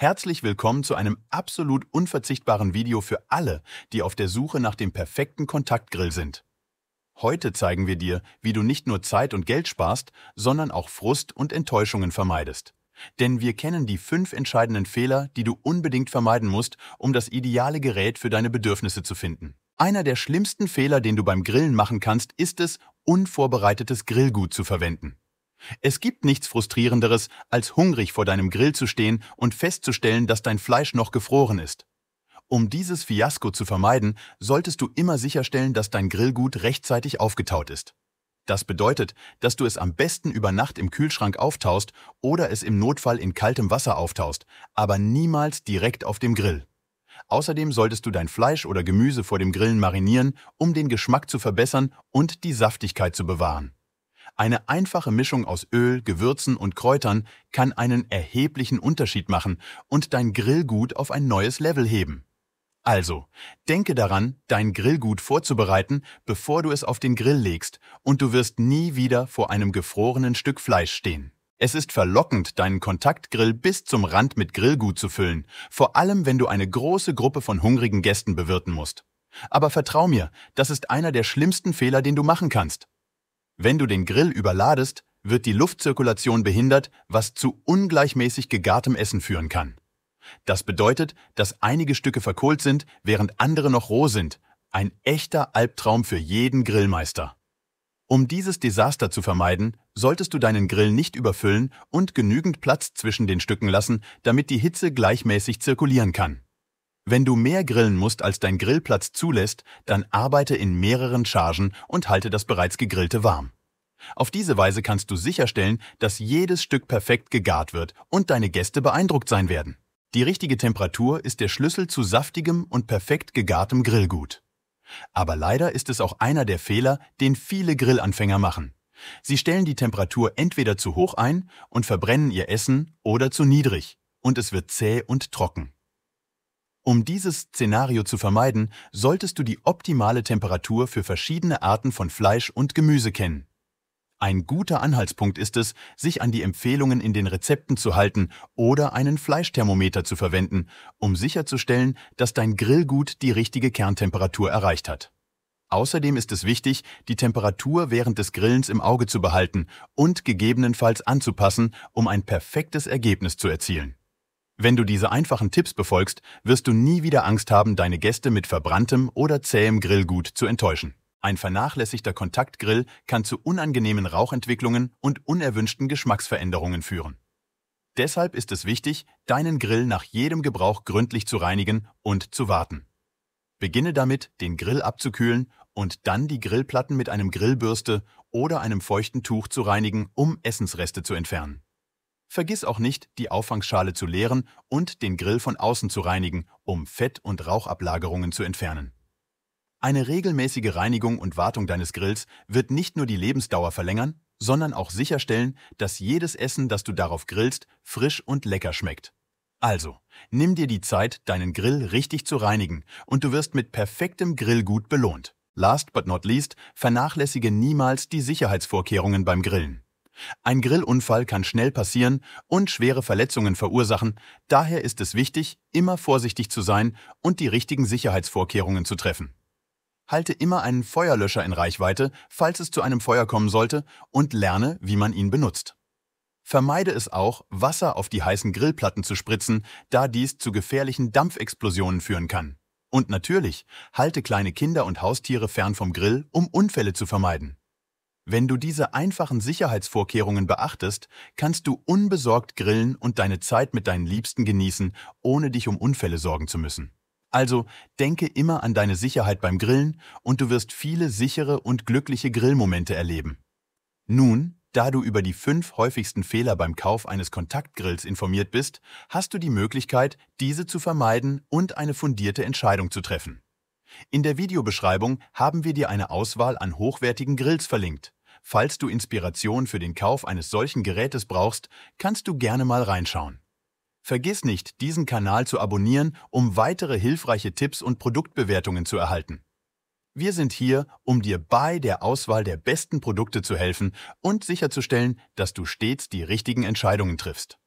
Herzlich willkommen zu einem absolut unverzichtbaren Video für alle, die auf der Suche nach dem perfekten Kontaktgrill sind. Heute zeigen wir dir, wie du nicht nur Zeit und Geld sparst, sondern auch Frust und Enttäuschungen vermeidest. Denn wir kennen die fünf entscheidenden Fehler, die du unbedingt vermeiden musst, um das ideale Gerät für deine Bedürfnisse zu finden. Einer der schlimmsten Fehler, den du beim Grillen machen kannst, ist es, unvorbereitetes Grillgut zu verwenden. Es gibt nichts Frustrierenderes, als hungrig vor deinem Grill zu stehen und festzustellen, dass dein Fleisch noch gefroren ist. Um dieses Fiasko zu vermeiden, solltest du immer sicherstellen, dass dein Grillgut rechtzeitig aufgetaut ist. Das bedeutet, dass du es am besten über Nacht im Kühlschrank auftaust oder es im Notfall in kaltem Wasser auftaust, aber niemals direkt auf dem Grill. Außerdem solltest du dein Fleisch oder Gemüse vor dem Grillen marinieren, um den Geschmack zu verbessern und die Saftigkeit zu bewahren. Eine einfache Mischung aus Öl, Gewürzen und Kräutern kann einen erheblichen Unterschied machen und dein Grillgut auf ein neues Level heben. Also, denke daran, dein Grillgut vorzubereiten, bevor du es auf den Grill legst, und du wirst nie wieder vor einem gefrorenen Stück Fleisch stehen. Es ist verlockend, deinen Kontaktgrill bis zum Rand mit Grillgut zu füllen, vor allem wenn du eine große Gruppe von hungrigen Gästen bewirten musst. Aber vertrau mir, das ist einer der schlimmsten Fehler, den du machen kannst. Wenn du den Grill überladest, wird die Luftzirkulation behindert, was zu ungleichmäßig gegartem Essen führen kann. Das bedeutet, dass einige Stücke verkohlt sind, während andere noch roh sind. Ein echter Albtraum für jeden Grillmeister. Um dieses Desaster zu vermeiden, solltest du deinen Grill nicht überfüllen und genügend Platz zwischen den Stücken lassen, damit die Hitze gleichmäßig zirkulieren kann. Wenn du mehr grillen musst, als dein Grillplatz zulässt, dann arbeite in mehreren Chargen und halte das bereits gegrillte warm. Auf diese Weise kannst du sicherstellen, dass jedes Stück perfekt gegart wird und deine Gäste beeindruckt sein werden. Die richtige Temperatur ist der Schlüssel zu saftigem und perfekt gegartem Grillgut. Aber leider ist es auch einer der Fehler, den viele Grillanfänger machen. Sie stellen die Temperatur entweder zu hoch ein und verbrennen ihr Essen oder zu niedrig, und es wird zäh und trocken. Um dieses Szenario zu vermeiden, solltest du die optimale Temperatur für verschiedene Arten von Fleisch und Gemüse kennen. Ein guter Anhaltspunkt ist es, sich an die Empfehlungen in den Rezepten zu halten oder einen Fleischthermometer zu verwenden, um sicherzustellen, dass dein Grillgut die richtige Kerntemperatur erreicht hat. Außerdem ist es wichtig, die Temperatur während des Grillens im Auge zu behalten und gegebenenfalls anzupassen, um ein perfektes Ergebnis zu erzielen. Wenn du diese einfachen Tipps befolgst, wirst du nie wieder Angst haben, deine Gäste mit verbranntem oder zähem Grillgut zu enttäuschen. Ein vernachlässigter Kontaktgrill kann zu unangenehmen Rauchentwicklungen und unerwünschten Geschmacksveränderungen führen. Deshalb ist es wichtig, deinen Grill nach jedem Gebrauch gründlich zu reinigen und zu warten. Beginne damit, den Grill abzukühlen und dann die Grillplatten mit einem Grillbürste oder einem feuchten Tuch zu reinigen, um Essensreste zu entfernen. Vergiss auch nicht, die Auffangschale zu leeren und den Grill von außen zu reinigen, um Fett- und Rauchablagerungen zu entfernen. Eine regelmäßige Reinigung und Wartung deines Grills wird nicht nur die Lebensdauer verlängern, sondern auch sicherstellen, dass jedes Essen, das du darauf grillst, frisch und lecker schmeckt. Also, nimm dir die Zeit, deinen Grill richtig zu reinigen und du wirst mit perfektem Grillgut belohnt. Last but not least, vernachlässige niemals die Sicherheitsvorkehrungen beim Grillen. Ein Grillunfall kann schnell passieren und schwere Verletzungen verursachen, daher ist es wichtig, immer vorsichtig zu sein und die richtigen Sicherheitsvorkehrungen zu treffen. Halte immer einen Feuerlöscher in Reichweite, falls es zu einem Feuer kommen sollte, und lerne, wie man ihn benutzt. Vermeide es auch, Wasser auf die heißen Grillplatten zu spritzen, da dies zu gefährlichen Dampfexplosionen führen kann. Und natürlich, halte kleine Kinder und Haustiere fern vom Grill, um Unfälle zu vermeiden. Wenn du diese einfachen Sicherheitsvorkehrungen beachtest, kannst du unbesorgt grillen und deine Zeit mit deinen Liebsten genießen, ohne dich um Unfälle sorgen zu müssen. Also denke immer an deine Sicherheit beim Grillen und du wirst viele sichere und glückliche Grillmomente erleben. Nun, da du über die fünf häufigsten Fehler beim Kauf eines Kontaktgrills informiert bist, hast du die Möglichkeit, diese zu vermeiden und eine fundierte Entscheidung zu treffen. In der Videobeschreibung haben wir dir eine Auswahl an hochwertigen Grills verlinkt. Falls du Inspiration für den Kauf eines solchen Gerätes brauchst, kannst du gerne mal reinschauen. Vergiss nicht, diesen Kanal zu abonnieren, um weitere hilfreiche Tipps und Produktbewertungen zu erhalten. Wir sind hier, um dir bei der Auswahl der besten Produkte zu helfen und sicherzustellen, dass du stets die richtigen Entscheidungen triffst.